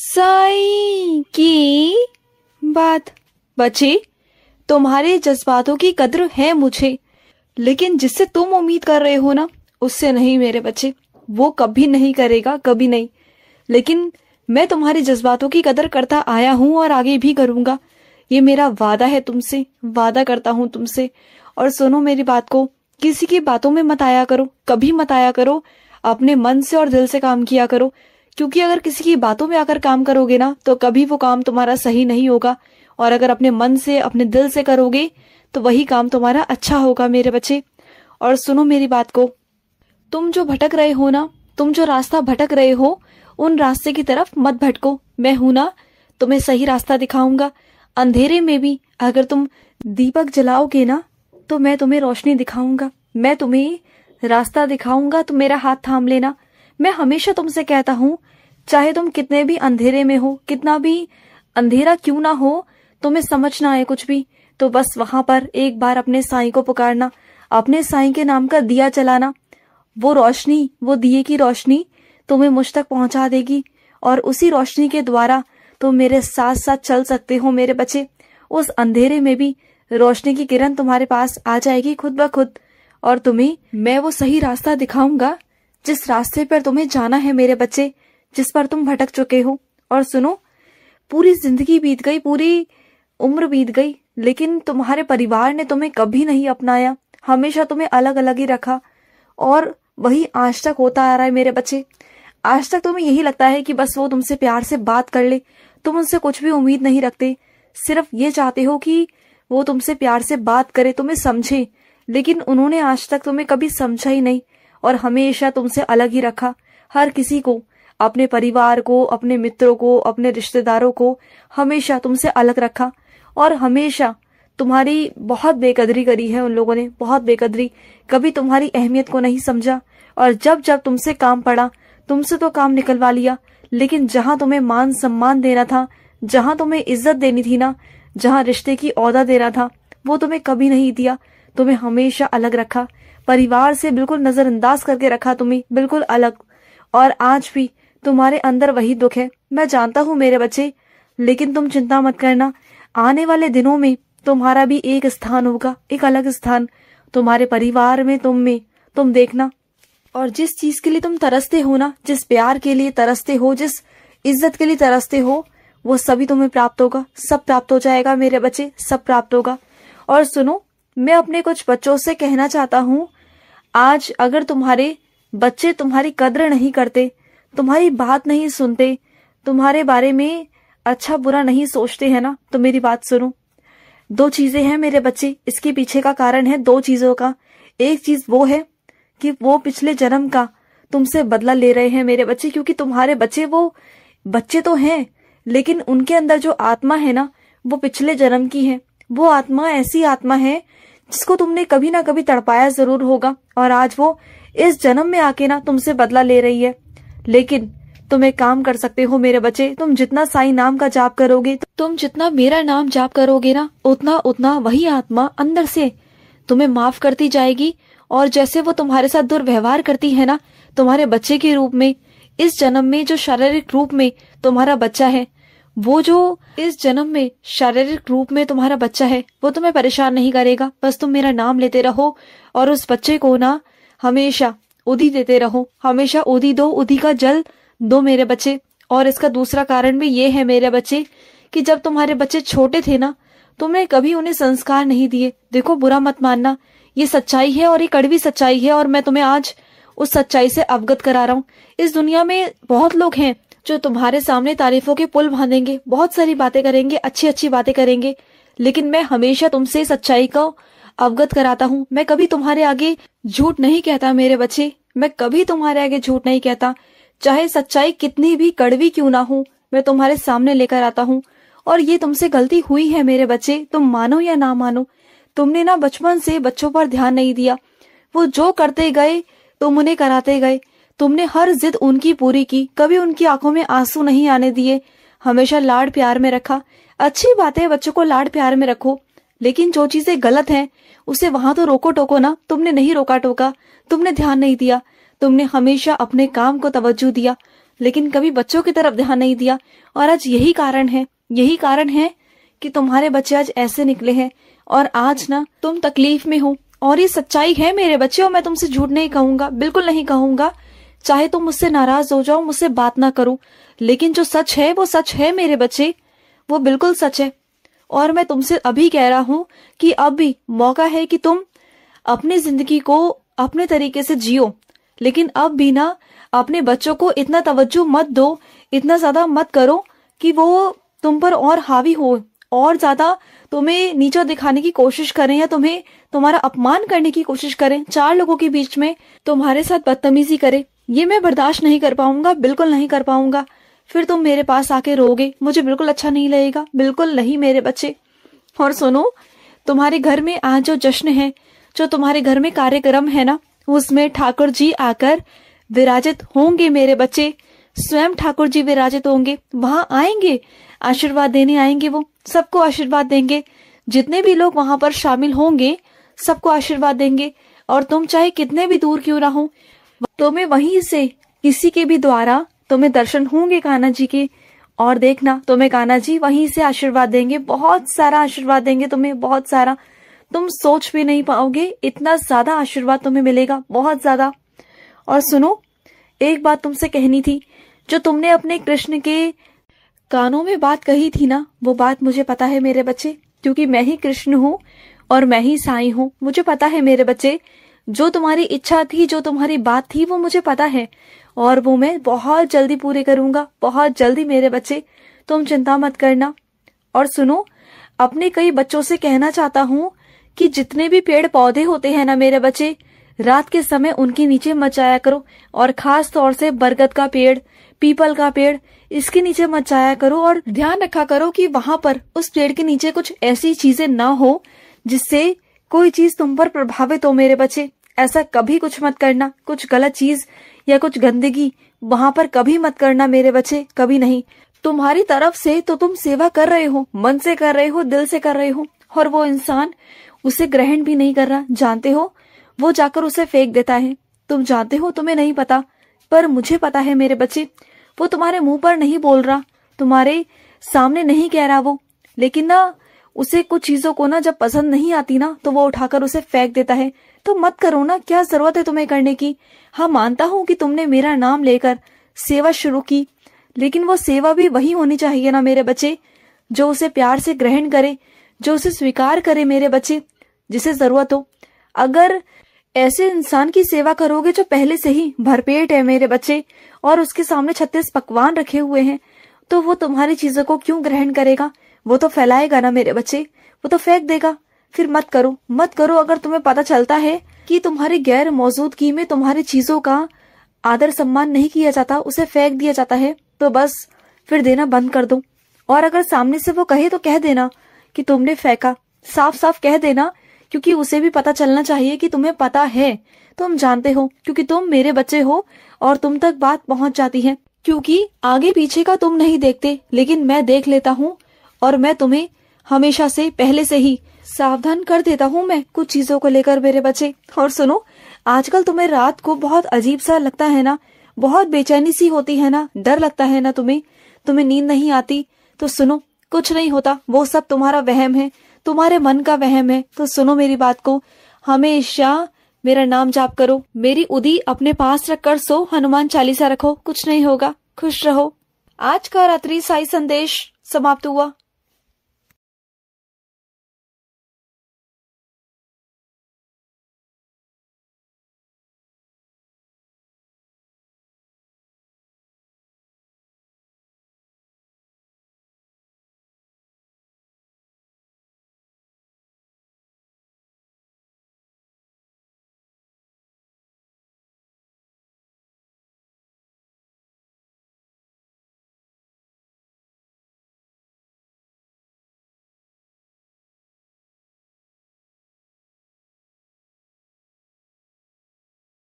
साई की बात बच्चे तुम्हारे जज्बातों की कद्र है मुझे लेकिन जिससे तुम उम्मीद कर रहे हो ना उससे नहीं मेरे बच्चे वो कभी नहीं करेगा कभी नहीं लेकिन मैं तुम्हारे जज्बातों की कदर करता आया हूँ और आगे भी करूंगा ये मेरा वादा है तुमसे वादा करता हूँ तुमसे और सुनो मेरी बात को किसी की बातों में मत आया करो कभी मत आया करो अपने मन से और दिल से काम किया करो क्योंकि अगर किसी की बातों में आकर काम करोगे ना तो कभी वो काम तुम्हारा सही नहीं होगा और अगर अपने मन से अपने दिल से करोगे तो वही काम तुम्हारा अच्छा होगा मेरे बच्चे और सुनो मेरी बात को तुम जो भटक रहे हो ना तुम जो रास्ता भटक रहे हो उन रास्ते की तरफ मत भटको मैं हूं ना तुम्हें सही रास्ता दिखाऊंगा अंधेरे में भी अगर तुम दीपक जलाओगे ना तो मैं तुम्हें रोशनी दिखाऊंगा मैं तुम्हें रास्ता दिखाऊंगा तो मेरा हाथ थाम लेना मैं हमेशा तुमसे कहता हूं चाहे तुम कितने भी अंधेरे में हो कितना भी अंधेरा क्यों ना हो तुम्हें समझ ना आए कुछ भी तो बस वहां पर एक बार अपने साई को पुकारना अपने साई के नाम का दिया चलाना वो रोशनी वो दिए की रोशनी तुम्हें मुझ तक पहुंचा देगी और उसी रोशनी के द्वारा तुम मेरे साथ साथ चल सकते हो मेरे बच्चे उस अंधेरे में भी रोशनी की किरण तुम्हारे पास आ जाएगी खुद ब खुद और तुम्हें मैं वो सही रास्ता दिखाऊंगा जिस रास्ते पर तुम्हें जाना है मेरे बच्चे जिस पर तुम भटक चुके हो और सुनो पूरी जिंदगी बीत गई पूरी उम्र बीत गई लेकिन तुम्हारे परिवार ने तुम्हें कभी नहीं अपनाया हमेशा तुम्हें अलग अलग ही रखा और वही आज तक होता आ रहा है मेरे बच्चे आज तक तुम्हें यही लगता है कि बस वो तुमसे प्यार से बात कर ले तुम उनसे कुछ भी उम्मीद नहीं रखते सिर्फ ये चाहते हो कि वो तुमसे प्यार से बात करे तुम्हें समझे लेकिन उन्होंने आज तक तुम्हें कभी समझा ही नहीं और हमेशा तुमसे अलग ही रखा हर किसी को अपने परिवार को अपने मित्रों को अपने रिश्तेदारों को हमेशा तुमसे अलग रखा और हमेशा तुम्हारी बहुत बेकदरी करी है उन लोगों ने बहुत बेकदरी कभी तुम्हारी अहमियत को नहीं समझा और जब जब तुमसे काम पड़ा तुमसे तो काम निकलवा लिया लेकिन जहां तुम्हें मान सम्मान देना था जहां तुम्हें इज्जत देनी थी ना जहां रिश्ते की औदा देना था वो तुम्हें कभी नहीं दिया तुम्हें हमेशा अलग रखा परिवार से बिल्कुल नजरअंदाज करके रखा तुम्हें बिल्कुल अलग और आज भी तुम्हारे अंदर वही दुख है मैं जानता हूँ मेरे बच्चे लेकिन तुम चिंता मत करना आने वाले दिनों में तुम्हारा भी एक स्थान होगा एक अलग स्थान तुम्हारे परिवार में तुम में तुम देखना और जिस चीज के लिए तुम तरसते हो ना जिस प्यार के लिए तरसते हो जिस इज्जत के लिए तरसते हो वो सभी तुम्हें प्राप्त होगा सब प्राप्त हो जाएगा मेरे बच्चे सब प्राप्त होगा और सुनो मैं अपने कुछ बच्चों से कहना चाहता हूँ आज अगर तुम्हारे बच्चे तुम्हारी कद्र नहीं करते तुम्हारी बात नहीं सुनते तुम्हारे बारे में अच्छा बुरा नहीं सोचते है ना तो मेरी बात सुनो दो चीजें हैं मेरे बच्चे इसके पीछे का कारण है दो चीजों का एक चीज वो है कि वो पिछले जन्म का तुमसे बदला ले रहे हैं मेरे बच्चे क्योंकि तुम्हारे बच्चे वो बच्चे तो हैं लेकिन उनके अंदर जो आत्मा है ना वो पिछले जन्म की है वो आत्मा ऐसी आत्मा है जिसको तुमने कभी ना कभी तड़पाया जरूर होगा और आज वो इस जन्म में आके ना तुमसे बदला ले रही है लेकिन तुम एक काम कर सकते हो मेरे बच्चे तुम जितना साई नाम का जाप करोगे तुम जितना मेरा नाम जाप करोगे ना उतना उतना वही आत्मा अंदर से तुम्हें माफ करती जाएगी और जैसे वो तुम्हारे साथ दुर्व्यवहार करती है ना तुम्हारे बच्चे के रूप में इस जन्म में जो शारीरिक रूप में तुम्हारा बच्चा है वो जो इस जन्म में शारीरिक रूप में तुम्हारा बच्चा है वो तुम्हें परेशान नहीं करेगा बस तुम मेरा नाम लेते रहो और उस बच्चे को ना हमेशा उदी देते रहो हमेशा उदी दो उदी का जल दो मेरे बच्चे और इसका दूसरा कारण भी ये है मेरे बच्चे कि जब तुम्हारे बच्चे छोटे थे ना तुमने कभी उन्हें संस्कार नहीं दिए देखो बुरा मत मानना ये सच्चाई है और ये कड़वी सच्चाई है और मैं तुम्हें आज उस सच्चाई से अवगत करा रहा हूँ इस दुनिया में बहुत लोग हैं जो तुम्हारे सामने तारीफों के पुल बांधेंगे बहुत सारी बातें करेंगे अच्छी अच्छी बातें करेंगे लेकिन मैं हमेशा तुमसे सच्चाई का अवगत कराता हूँ मैं कभी तुम्हारे आगे झूठ नहीं कहता मेरे बच्चे मैं कभी तुम्हारे आगे झूठ नहीं कहता चाहे सच्चाई कितनी भी कड़वी क्यों ना हो मैं तुम्हारे सामने लेकर आता हूँ और ये तुमसे गलती हुई है मेरे बच्चे तुम मानो या ना मानो तुमने ना बचपन से बच्चों पर ध्यान नहीं दिया वो जो करते गए तुम उन्हें कराते गए तुमने हर जिद उनकी पूरी की कभी उनकी आंखों में आंसू नहीं आने दिए हमेशा लाड प्यार में रखा अच्छी बात है बच्चों को लाड प्यार में रखो लेकिन जो चीजें गलत हैं उसे वहां तो रोको टोको ना तुमने नहीं रोका टोका तुमने ध्यान नहीं दिया तुमने हमेशा अपने काम को तवज्जो दिया लेकिन कभी बच्चों की तरफ ध्यान नहीं दिया और आज यही कारण है यही कारण है कि तुम्हारे बच्चे आज ऐसे निकले हैं और आज ना तुम तकलीफ में हो और ये सच्चाई है मेरे बच्चे और मैं तुमसे झूठ नहीं कहूंगा बिल्कुल नहीं कहूंगा चाहे तुम तो मुझसे नाराज हो जाओ मुझसे बात ना करो लेकिन जो सच है वो सच है मेरे बच्चे वो बिल्कुल सच है और मैं तुमसे अभी कह रहा हूं कि अब भी मौका है कि तुम अपनी जिंदगी को अपने तरीके से जियो लेकिन अब भी ना अपने बच्चों को इतना तवज्जो मत दो इतना ज्यादा मत करो कि वो तुम पर और हावी हो और ज्यादा तुम्हें नीचा दिखाने की कोशिश करें या तुम्हें तुम्हारा अपमान करने की कोशिश करें चार लोगों के बीच में तुम्हारे साथ बदतमीजी करें ये मैं बर्दाश्त नहीं कर पाऊंगा बिल्कुल नहीं कर पाऊंगा फिर तुम मेरे पास आके रोगे मुझे बिल्कुल अच्छा नहीं लगेगा बिल्कुल नहीं मेरे बच्चे और सुनो तुम्हारे घर में आज जो जश्न है जो तुम्हारे घर में कार्यक्रम है ना उसमें ठाकुर जी आकर विराजित होंगे मेरे बच्चे स्वयं ठाकुर जी विराजित होंगे वहां आएंगे आशीर्वाद देने आएंगे वो सबको आशीर्वाद देंगे जितने भी लोग वहां पर शामिल होंगे सबको आशीर्वाद देंगे और तुम चाहे कितने भी दूर क्यों ना हो तुम्हें वहीं से किसी के भी द्वारा तुम्हें दर्शन होंगे कान्हा जी के और देखना तुम्हें कान्हा जी वहीं से आशीर्वाद देंगे बहुत सारा आशीर्वाद देंगे तुम्हें बहुत सारा तुम सोच भी नहीं पाओगे इतना ज्यादा आशीर्वाद तुम्हें मिलेगा बहुत ज्यादा और सुनो एक बात तुमसे कहनी थी जो तुमने अपने कृष्ण के कानों में बात कही थी ना वो बात मुझे पता है मेरे बच्चे क्योंकि मैं ही कृष्ण हूँ और मैं ही साई हूँ मुझे पता है मेरे बच्चे जो तुम्हारी इच्छा थी जो तुम्हारी बात थी वो मुझे पता है और वो मैं बहुत जल्दी पूरे करूंगा बहुत जल्दी मेरे बच्चे तुम चिंता मत करना और सुनो अपने कई बच्चों से कहना चाहता हूँ कि जितने भी पेड़ पौधे होते हैं ना मेरे बच्चे रात के समय उनके नीचे मत जाया करो और खास तौर से बरगद का पेड़ पीपल का पेड़ इसके नीचे मत जाया करो और ध्यान रखा करो कि वहां पर उस पेड़ के नीचे कुछ ऐसी चीजें ना हो जिससे कोई चीज तुम पर प्रभावित हो मेरे बच्चे ऐसा कभी कुछ मत करना कुछ गलत चीज या कुछ गंदगी वहां पर कभी मत करना मेरे बच्चे कभी नहीं तुम्हारी तरफ से तो तुम सेवा कर रहे हो मन से कर रहे हो दिल से कर रहे हो और वो इंसान उसे ग्रहण भी नहीं कर रहा जानते हो वो जाकर उसे फेंक देता है तुम जानते हो तुम्हें नहीं पता पर मुझे पता है मेरे बच्चे वो तुम्हारे मुंह पर नहीं बोल रहा तुम्हारे सामने नहीं कह रहा वो लेकिन ना उसे कुछ चीजों को ना जब पसंद नहीं आती ना तो वो उठाकर उसे फेंक देता है तो मत करो ना क्या जरूरत है तुम्हें करने की हाँ मानता हूं कि तुमने मेरा नाम लेकर सेवा शुरू की लेकिन वो सेवा भी वही होनी चाहिए ना मेरे बच्चे जो उसे प्यार से ग्रहण करे जो उसे स्वीकार करे मेरे बच्चे जिसे जरूरत हो अगर ऐसे इंसान की सेवा करोगे जो पहले से ही भरपेट है मेरे बच्चे और उसके सामने छत्तीस पकवान रखे हुए हैं तो वो तुम्हारी चीजों को क्यों ग्रहण करेगा वो तो फैलाएगा ना मेरे बच्चे वो तो फेंक देगा फिर मत करो मत करो अगर तुम्हें पता चलता है कि तुम्हारी गैर मौजूदगी में तुम्हारी चीजों का आदर सम्मान नहीं किया जाता उसे फेंक दिया जाता है तो बस फिर देना बंद कर दो और अगर सामने से वो कहे तो कह देना कि तुमने फेंका साफ साफ कह देना क्योंकि उसे भी पता चलना चाहिए कि तुम्हें पता है तुम जानते हो क्योंकि तुम मेरे बच्चे हो और तुम तक बात पहुंच जाती है क्योंकि आगे पीछे का तुम नहीं देखते लेकिन मैं देख लेता हूँ और मैं तुम्हें हमेशा से पहले से ही सावधान कर देता हूँ मैं कुछ चीजों को लेकर मेरे बच्चे और सुनो आजकल तुम्हें रात को बहुत अजीब सा लगता है ना बहुत बेचैनी सी होती है ना डर लगता है ना तुम्हें तुम्हें नींद नहीं आती तो सुनो कुछ नहीं होता वो सब तुम्हारा वहम है तुम्हारे मन का वहम है तो सुनो मेरी बात को हमेशा मेरा नाम जाप करो मेरी उदी अपने पास रख कर सो हनुमान चालीसा रखो कुछ नहीं होगा खुश रहो आज का रात्रि साई संदेश समाप्त हुआ